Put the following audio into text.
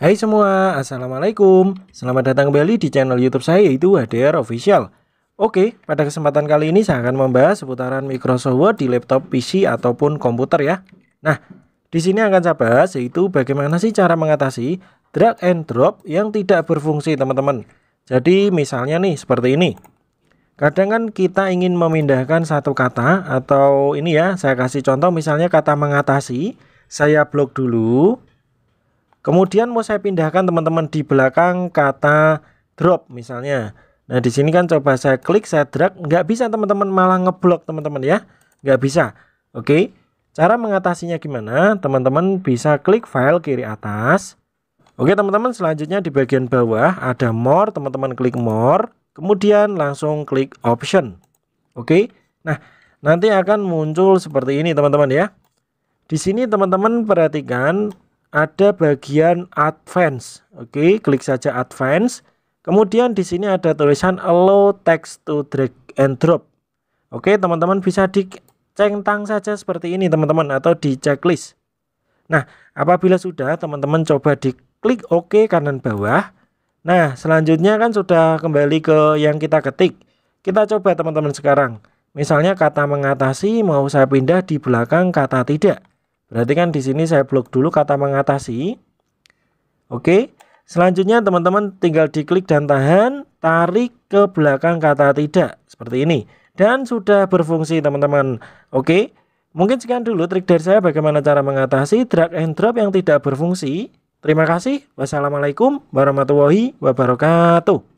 Hai semua, Assalamualaikum Selamat datang kembali di channel youtube saya yaitu HDR Official Oke, pada kesempatan kali ini saya akan membahas seputaran Microsoft Word di laptop PC ataupun komputer ya Nah, di sini akan saya bahas yaitu bagaimana sih cara mengatasi drag and drop yang tidak berfungsi teman-teman Jadi misalnya nih seperti ini Kadang kan kita ingin memindahkan satu kata atau ini ya saya kasih contoh misalnya kata mengatasi saya blok dulu Kemudian mau saya pindahkan teman-teman di belakang kata drop misalnya. Nah, di sini kan coba saya klik, saya drag, nggak bisa teman-teman malah ngeblok teman-teman ya. Nggak bisa. Oke. Cara mengatasinya gimana? Teman-teman bisa klik file kiri atas. Oke, teman-teman, selanjutnya di bagian bawah ada more, teman-teman klik more, kemudian langsung klik option. Oke. Nah, nanti akan muncul seperti ini, teman-teman ya. Di sini teman-teman perhatikan ada bagian advance. Oke, klik saja advance. Kemudian di sini ada tulisan allow text to drag and drop. Oke, teman-teman bisa dicentang saja seperti ini, teman-teman atau di checklist. Nah, apabila sudah, teman-teman coba diklik OK kanan bawah. Nah, selanjutnya kan sudah kembali ke yang kita ketik. Kita coba teman-teman sekarang. Misalnya kata mengatasi mau saya pindah di belakang kata tidak. Berarti kan di sini saya blok dulu kata mengatasi. Oke. Selanjutnya teman-teman tinggal diklik dan tahan, tarik ke belakang kata tidak seperti ini dan sudah berfungsi teman-teman. Oke. Mungkin sekian dulu trik dari saya bagaimana cara mengatasi drag and drop yang tidak berfungsi. Terima kasih. Wassalamualaikum warahmatullahi wabarakatuh.